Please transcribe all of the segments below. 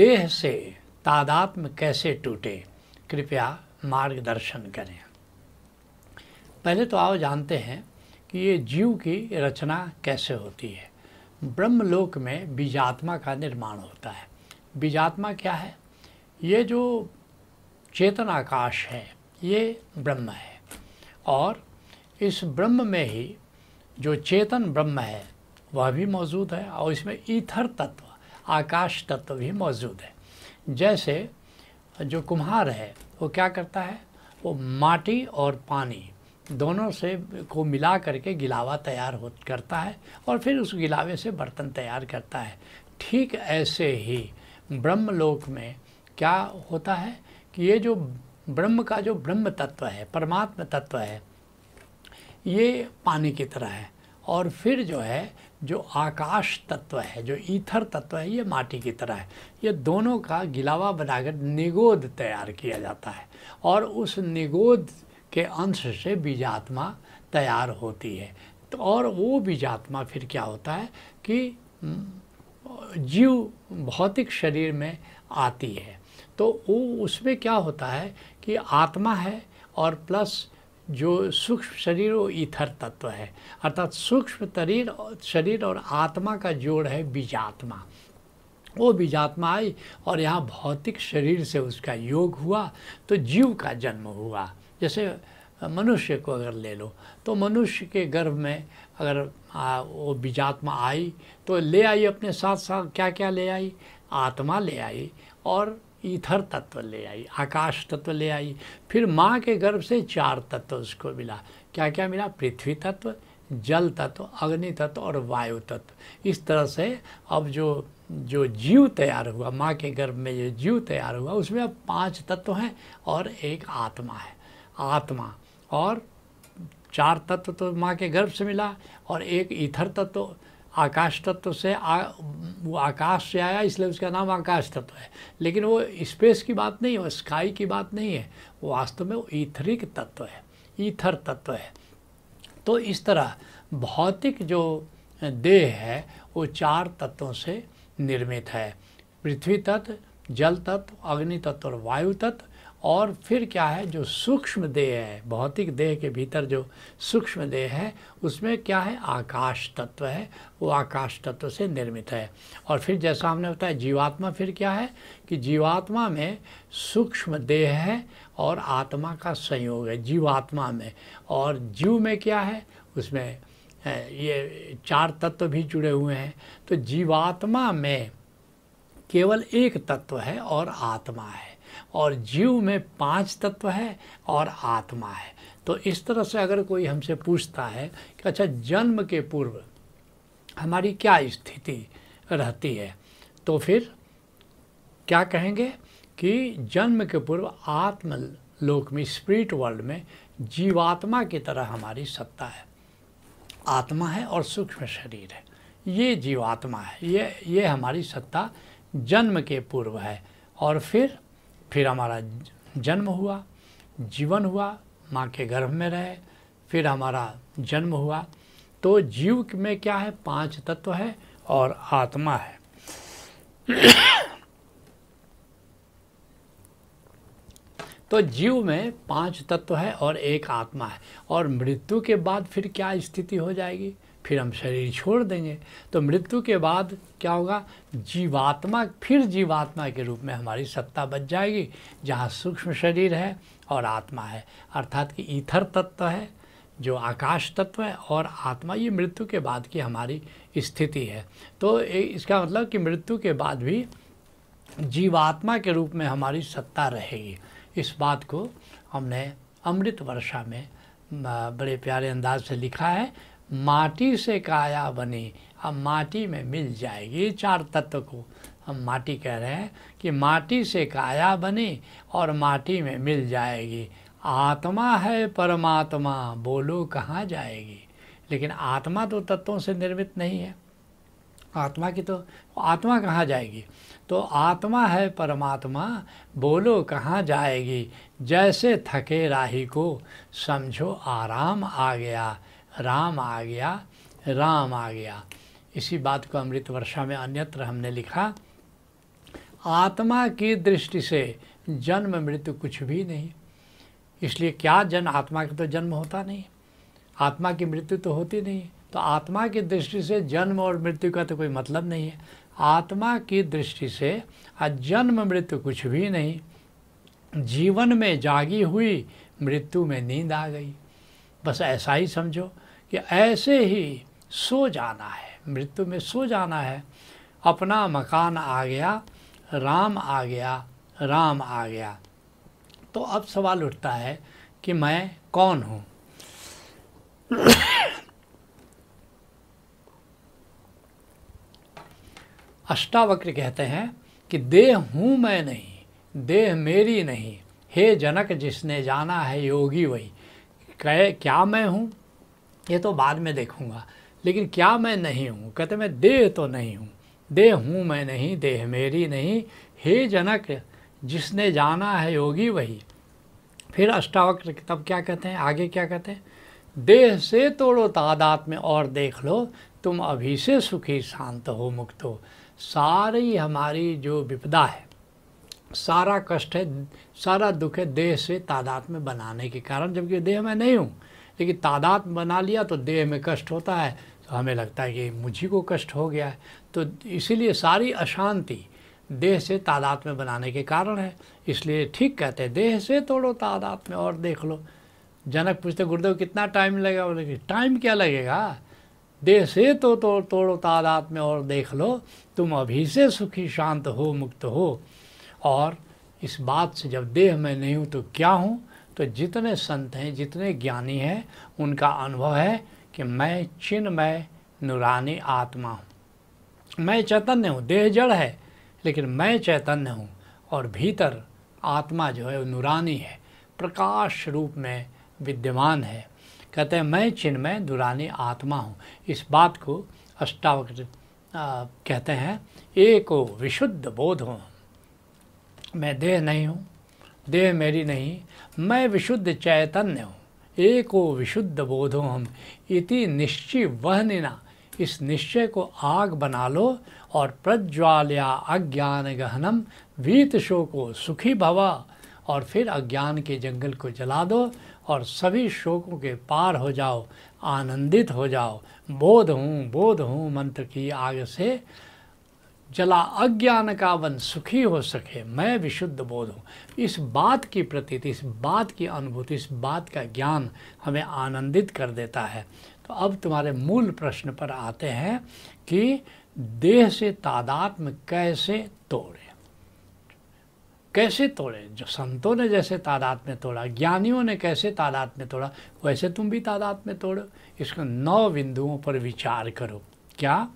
देह से तादात्म कैसे टूटे कृपया मार्गदर्शन करें पहले तो आओ जानते हैं कि ये जीव की रचना कैसे होती है ब्रह्मलोक में बीजात्मा का निर्माण होता है बीजात्मा क्या है ये जो चेतन आकाश है ये ब्रह्म है और इस ब्रह्म में ही जो चेतन ब्रह्म है वह भी मौजूद है और इसमें ईथर तत्व आकाश तत्व भी मौजूद है जैसे जो कुम्हार है वो क्या करता है वो माटी और पानी दोनों से को मिला करके गिलावा तैयार हो करता है और फिर उस गिलावे से बर्तन तैयार करता है ठीक ऐसे ही ब्रह्मलोक में क्या होता है कि ये जो ब्रह्म का जो ब्रह्म तत्व है परमात्म तत्व है ये पानी की तरह है और फिर जो है जो आकाश तत्व है जो ईथर तत्व है ये माटी की तरह है ये दोनों का गिलावा बनाकर निगोद तैयार किया जाता है और उस निगोद के अंश से बीजात्मा तैयार होती है तो और वो बीजात्मा फिर क्या होता है कि जीव भौतिक शरीर में आती है तो वो उसमें क्या होता है कि आत्मा है और प्लस जो सूक्ष्म शरीर वो ईथर तत्व है अर्थात सूक्ष्म शरीर शरीर और आत्मा का जोड़ है बीजात्मा वो बीजात्मा आई और यहाँ भौतिक शरीर से उसका योग हुआ तो जीव का जन्म हुआ जैसे मनुष्य को अगर ले लो तो मनुष्य के गर्भ में अगर आ, वो बीजात्मा आई तो ले आई अपने साथ साथ क्या क्या ले आई आत्मा ले आई और ईथर तत्व ले आई आकाश तत्व ले आई फिर माँ के गर्भ से चार तत्व उसको मिला क्या क्या मिला पृथ्वी तत्व जल तत्व अग्नि तत्व और वायु तत्व इस तरह से अब जो जो जीव तैयार हुआ माँ के गर्भ में जो जीव तैयार हुआ उसमें अब पांच तत्व हैं और एक आत्मा है आत्मा और चार तत्व तो माँ के गर्भ से मिला और एक ईथर तत्व आकाश तत्व से आ, वो आकाश से आया इसलिए उसका नाम आकाश तत्व है लेकिन वो स्पेस की बात नहीं है वो स्काई की बात नहीं है वो वास्तव में वो ईथरिक तत्व है ईथर तत्व है तो इस तरह भौतिक जो देह है वो चार तत्वों से निर्मित है पृथ्वी तत्व जल तत्व अग्नि तत्व और वायु तत्व और फिर क्या है जो सूक्ष्म देह है भौतिक देह के भीतर जो सूक्ष्म देह है उसमें क्या है आकाश तत्व है वो आकाश तत्व से निर्मित है और फिर जैसा हमने बताया जीवात्मा फिर क्या है कि जीवात्मा में सूक्ष्म देह है और आत्मा का संयोग है जीवात्मा में और जीव में क्या है उसमें ये चार तत्व भी जुड़े हुए हैं तो जीवात्मा में केवल एक तत्व है और आत्मा है और जीव में पांच तत्व है और आत्मा है तो इस तरह से अगर कोई हमसे पूछता है कि अच्छा जन्म के पूर्व हमारी क्या स्थिति रहती है तो फिर क्या कहेंगे कि जन्म के पूर्व आत्म लोक में स्प्रिट वर्ल्ड में जीवात्मा की तरह हमारी सत्ता है आत्मा है और सूक्ष्म शरीर है ये जीवात्मा है ये ये हमारी सत्ता जन्म के पूर्व है और फिर फिर हमारा जन्म हुआ जीवन हुआ माँ के गर्भ में रहे फिर हमारा जन्म हुआ तो जीव में क्या है पांच तत्व है और आत्मा है तो जीव में पांच तत्व है और एक आत्मा है और मृत्यु के बाद फिर क्या स्थिति हो जाएगी फिर हम शरीर छोड़ देंगे तो मृत्यु के बाद क्या होगा जीवात्मा फिर जीवात्मा के रूप में हमारी सत्ता बच जाएगी जहाँ सूक्ष्म शरीर है और आत्मा है अर्थात कि ईथर तत्व है जो आकाश तत्व है और आत्मा ये मृत्यु के बाद की हमारी स्थिति है तो इसका मतलब कि मृत्यु के बाद भी जीवात्मा के रूप में हमारी सत्ता रहेगी इस बात को हमने अमृत वर्षा में बड़े प्यारे अंदाज से लिखा है माटी से काया बनी अब माटी में मिल जाएगी चार तत्व को हम माटी कह रहे हैं कि माटी से काया बनी और माटी में मिल जाएगी आत्मा है परमात्मा बोलो कहाँ जाएगी लेकिन आत्मा तो तत्वों से निर्मित नहीं है आत्मा की तो आत्मा कहाँ जाएगी तो आत्मा है परमात्मा बोलो कहाँ जाएगी जैसे थके राही को समझो आराम आ गया राम आ गया राम आ गया इसी बात को अमृत वर्षा में अन्यत्र हमने लिखा आत्मा की दृष्टि से जन्म मृत्यु कुछ भी नहीं इसलिए क्या जन आत्मा का तो जन्म होता नहीं आत्मा की मृत्यु तो होती नहीं तो आत्मा की दृष्टि से जन्म और मृत्यु का तो कोई मतलब नहीं है आत्मा की दृष्टि से जन्म मृत्यु कुछ भी नहीं जीवन में जागी हुई मृत्यु में नींद आ गई बस ऐसा ही समझो कि ऐसे ही सो जाना है मृत्यु में सो जाना है अपना मकान आ गया राम आ गया राम आ गया तो अब सवाल उठता है कि मैं कौन हूँ अष्टावक्र कहते हैं कि देह हूँ मैं नहीं देह मेरी नहीं हे जनक जिसने जाना है योगी वही कह क्या मैं हूँ ये तो बाद में देखूँगा लेकिन क्या मैं नहीं हूँ कहते मैं देह तो नहीं हूँ देह हूँ मैं नहीं देह मेरी नहीं हे जनक जिसने जाना है योगी वही फिर अष्टावक्र तब क्या कहते हैं आगे क्या कहते हैं देह से तोड़ो तादात में और देख लो तुम अभी से सुखी शांत हो मुक्त हो सारी हमारी जो विपदा है सारा कष्ट है सारा दुख है देह से तादात में बनाने के कारण जबकि देह मैं नहीं हूँ लेकिन तादाद बना लिया तो देह में कष्ट होता है तो हमें लगता है कि मुझी को कष्ट हो गया है तो इसीलिए सारी अशांति देह से तादाद में बनाने के कारण है इसलिए ठीक कहते हैं देह से तोड़ो तादाद में और देख लो जनक पूछते गुरुदेव कितना टाइम लगेगा बोले कि टाइम क्या लगेगा देह से तो, तो तोड़ो तादाद में और देख लो तुम अभी से सुखी शांत हो मुक्त हो और इस बात से जब देह में नहीं हूँ तो क्या हूँ तो जितने संत हैं जितने ज्ञानी हैं उनका अनुभव है कि मैं चिन्मय नुरानी आत्मा हूँ मैं चैतन्य हूँ देह जड़ है लेकिन मैं चैतन्य हूँ और भीतर आत्मा जो है वो नुरानी है प्रकाश रूप में विद्यमान है कहते हैं मैं चिन्मय नुरानी आत्मा हूँ इस बात को अष्टावक्र कहते हैं एक विशुद्ध बोध हूँ मैं देह नहीं हूँ देह मेरी नहीं मैं विशुद्ध चैतन्य हूँ एको विशुद्ध बोधो हम इति निश्चय निना इस निश्चय को आग बना लो और प्रज्वालया अज्ञान गहनम वीत शोको सुखी भवा और फिर अज्ञान के जंगल को जला दो और सभी शोकों के पार हो जाओ आनंदित हो जाओ बोध हूँ बोध हूँ मंत्र की आग से जला अज्ञान का वन सुखी हो सके मैं विशुद्ध बोध हूँ इस बात की प्रतीति इस बात की अनुभूति इस बात का ज्ञान हमें आनंदित कर देता है तो अब तुम्हारे मूल प्रश्न पर आते हैं कि देह से तादात्म कैसे तोड़े कैसे तोड़े जो संतों ने जैसे तादात में तोड़ा ज्ञानियों ने कैसे तादात में तोड़ा वैसे तुम भी तादात में तोड़ो इसको नौ बिंदुओं पर विचार करो क्या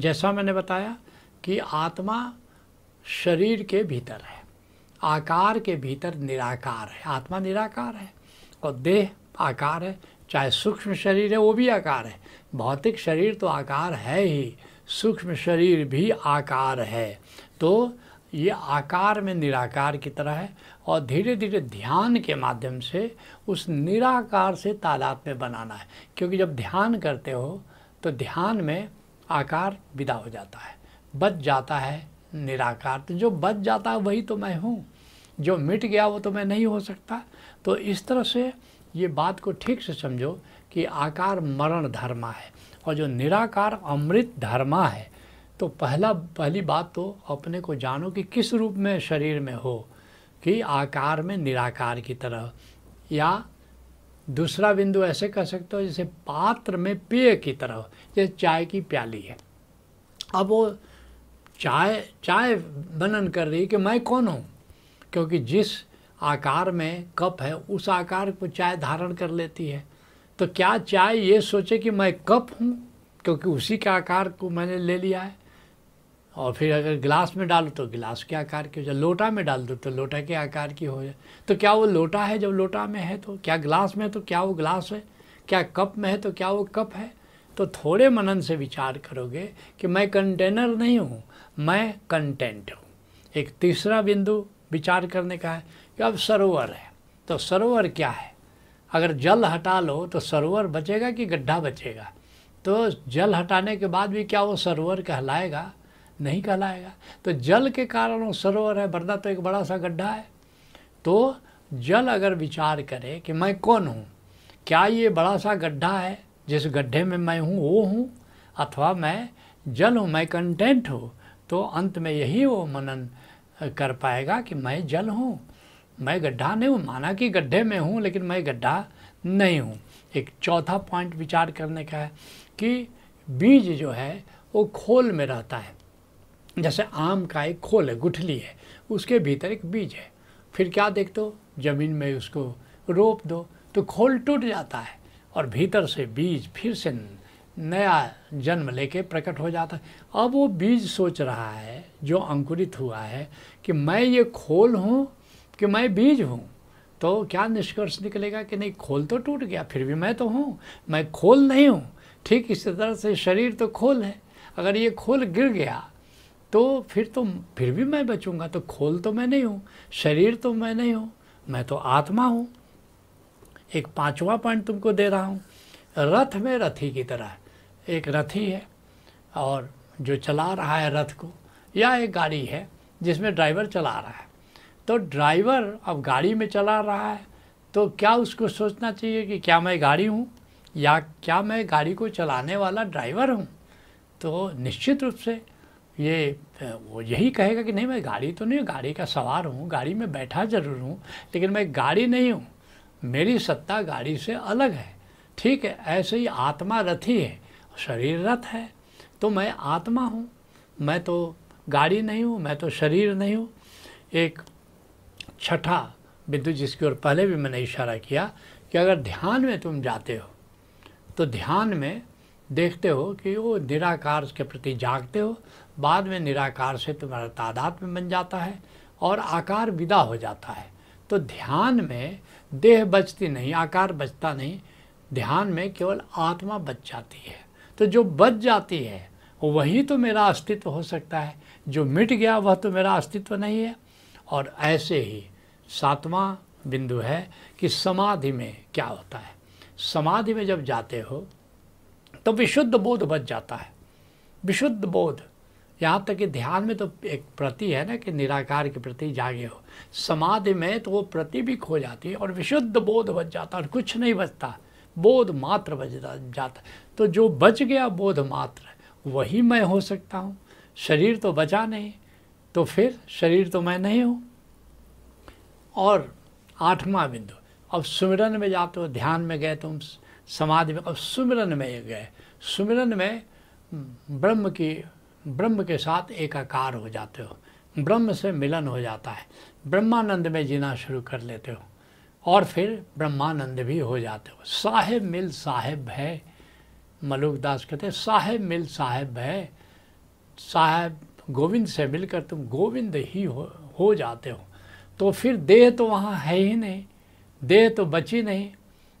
जैसा मैंने बताया कि आत्मा शरीर के भीतर है आकार के भीतर निराकार है आत्मा निराकार है और देह आकार है चाहे सूक्ष्म शरीर है वो भी आकार है भौतिक शरीर तो आकार है ही सूक्ष्म शरीर भी आकार है तो ये आकार में निराकार की तरह है और धीरे धीरे ध्यान के माध्यम से उस निराकार से तालाब में बनाना है क्योंकि जब ध्यान करते हो तो ध्यान में आकार विदा हो जाता है बच जाता है निराकार तो जो बच जाता है वही तो मैं हूँ जो मिट गया वो तो मैं नहीं हो सकता तो इस तरह से ये बात को ठीक से समझो कि आकार मरण धर्मा है और जो निराकार अमृत धर्मा है तो पहला पहली बात तो अपने को जानो कि किस रूप में शरीर में हो कि आकार में निराकार की तरह या दूसरा बिंदु ऐसे कह सकते हो जैसे पात्र में पेय की तरह जैसे चाय की प्याली है अब वो चाय चाय बनन कर रही है कि मैं कौन हूँ क्योंकि जिस आकार में कप है उस आकार को चाय धारण कर लेती है तो क्या चाय ये सोचे कि मैं कप हूँ क्योंकि उसी के आकार को मैंने ले लिया है और फिर अगर गिलास में डालो तो गिलास के आकार की हो जाए लोटा में डाल दो तो लोटा के आकार की हो जाए तो क्या वो लोटा है जब लोटा में है तो क्या गिलास में है तो क्या वो गिलास है क्या कप में है तो क्या वो कप है तो थोड़े मनन से विचार करोगे कि मैं कंटेनर नहीं हूँ मैं कंटेंट हूँ एक तीसरा बिंदु विचार करने का है कि अब सरोवर है तो सरोवर क्या है अगर जल हटा लो तो सरोवर बचेगा कि गड्ढा बचेगा तो जल हटाने के बाद भी क्या वो सरोवर कहलाएगा नहीं कहलाएगा तो जल के कारण वो सरोवर है वर्धा तो एक बड़ा सा गड्ढा है तो जल अगर विचार करे कि मैं कौन हूँ क्या ये बड़ा सा गड्ढा है जिस गड्ढे में मैं हूँ वो हूँ अथवा मैं जल हूँ मैं कंटेंट हूँ तो अंत में यही वो मनन कर पाएगा कि मैं जल हूँ मैं गड्ढा नहीं हूँ माना कि गड्ढे में हूँ लेकिन मैं गड्ढा नहीं हूँ एक चौथा पॉइंट विचार करने का है कि बीज जो है वो खोल में रहता है जैसे आम का एक खोल है गुठली है उसके भीतर एक बीज है फिर क्या देख दो ज़मीन में उसको रोप दो तो खोल टूट जाता है और भीतर से बीज फिर से नया जन्म लेके प्रकट हो जाता है अब वो बीज सोच रहा है जो अंकुरित हुआ है कि मैं ये खोल हूँ कि मैं बीज हूँ तो क्या निष्कर्ष निकलेगा कि नहीं खोल तो टूट गया फिर भी मैं तो हूँ मैं खोल नहीं हूँ ठीक इसी तरह से शरीर तो खोल है अगर ये खोल गिर गया तो फिर तो फिर भी मैं बचूंगा तो खोल तो मैं नहीं हूँ शरीर तो मैं नहीं हूँ मैं तो आत्मा हूँ एक पांचवा पॉइंट तुमको दे रहा हूँ रथ में रथी की तरह एक रथी है और जो चला रहा है रथ को या एक गाड़ी है जिसमें ड्राइवर चला रहा है तो ड्राइवर अब गाड़ी में चला रहा है तो क्या उसको सोचना चाहिए कि क्या मैं गाड़ी हूँ या क्या मैं गाड़ी को चलाने वाला ड्राइवर हूँ तो निश्चित रूप से ये वो यही कहेगा कि नहीं मैं गाड़ी तो नहीं गाड़ी का सवार हूँ गाड़ी में बैठा ज़रूर हूँ लेकिन मैं गाड़ी नहीं हूँ मेरी सत्ता गाड़ी से अलग है ठीक है ऐसे ही आत्मा रथी है शरीर रथ है तो मैं आत्मा हूँ मैं तो गाड़ी नहीं हूँ मैं तो शरीर नहीं हूँ एक छठा बिंदु जिसकी ओर पहले भी मैंने इशारा किया कि अगर ध्यान में तुम जाते हो तो ध्यान में देखते हो कि वो निराकार के प्रति जागते हो बाद में निराकार से तुम्हारा तादाद में बन जाता है और आकार विदा हो जाता है तो ध्यान में देह बचती नहीं आकार बचता नहीं ध्यान में केवल आत्मा बच जाती है तो जो बच जाती है वही तो मेरा अस्तित्व हो सकता है जो मिट गया वह तो मेरा अस्तित्व नहीं है और ऐसे ही सातवां बिंदु है कि समाधि में क्या होता है समाधि में जब जाते हो तो विशुद्ध बोध बच जाता है विशुद्ध बोध यहाँ तक कि ध्यान में तो एक प्रति है ना कि निराकार के प्रति जागे हो समाधि में तो वो प्रति भी खो जाती है और विशुद्ध बोध बच जाता और कुछ नहीं बचता बोध मात्र बच जाता तो जो बच गया बोध मात्र वही मैं हो सकता हूँ शरीर तो बचा नहीं तो फिर शरीर तो मैं नहीं हूँ और आठवां बिंदु अब सुमिरन में जाते हो ध्यान में गए तुम समाधि में और सुमिरन में गए सुमिरन में ब्रह्म की ब्रह्म के साथ एकाकार हो जाते हो ब्रह्म से मिलन हो जाता है ब्रह्मानंद में जीना शुरू कर लेते हो और फिर ब्रह्मानंद भी हो जाते हो साहेब मिल साहेब है मलुक दास कहते साहेब मिल साहेब है साहेब गोविंद से मिलकर तुम गोविंद ही हो हो जाते हो तो फिर देह तो वहाँ है ही नहीं देह तो बची नहीं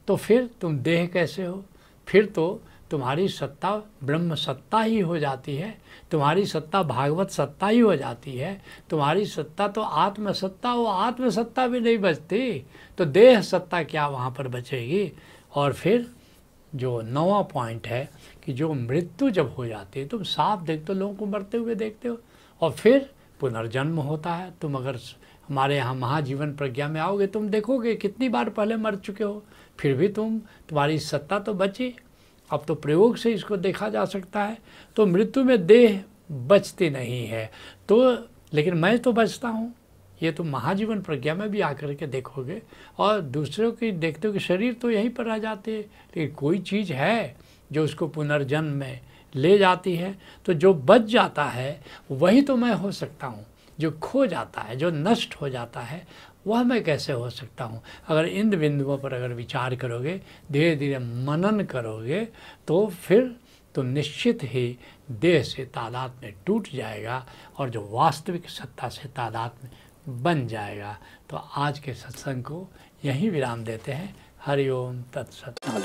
तो फिर तुम देह कैसे हो फिर तो तुम्हारी सत्ता ब्रह्म सत्ता ही हो जाती है तुम्हारी सत्ता भागवत सत्ता ही हो जाती है तुम्हारी सत्ता तो आत्म सत्ता वो आत्म सत्ता भी नहीं बचती तो देह सत्ता क्या वहाँ पर बचेगी और फिर जो नवा पॉइंट है कि जो मृत्यु जब हो जाती है तुम साफ देखते हो लोगों को मरते हुए देखते हो और फिर पुनर्जन्म होता है तुम अगर हमारे यहाँ महाजीवन प्रज्ञा में आओगे तुम देखोगे कितनी बार पहले मर चुके हो फिर भी तुम तुम्हारी सत्ता तो बची अब तो प्रयोग से इसको देखा जा सकता है तो मृत्यु में देह बचती नहीं है तो लेकिन मैं तो बचता हूँ ये तुम तो महाजीवन प्रज्ञा में भी आकर के देखोगे और दूसरों की देखते हो कि शरीर तो यहीं पर रह जाते हैं लेकिन कोई चीज़ है जो उसको पुनर्जन्म में ले जाती है तो जो बच जाता है वही तो मैं हो सकता हूँ जो खो जाता है जो नष्ट हो जाता है वह मैं कैसे हो सकता हूँ अगर इन बिंदुओं पर अगर विचार करोगे धीरे धीरे मनन करोगे तो फिर तुम तो निश्चित ही देह से तादाद में टूट जाएगा और जो वास्तविक सत्ता से तादाद में बन जाएगा तो आज के सत्संग को यहीं विराम देते हैं हरिओम तत्सत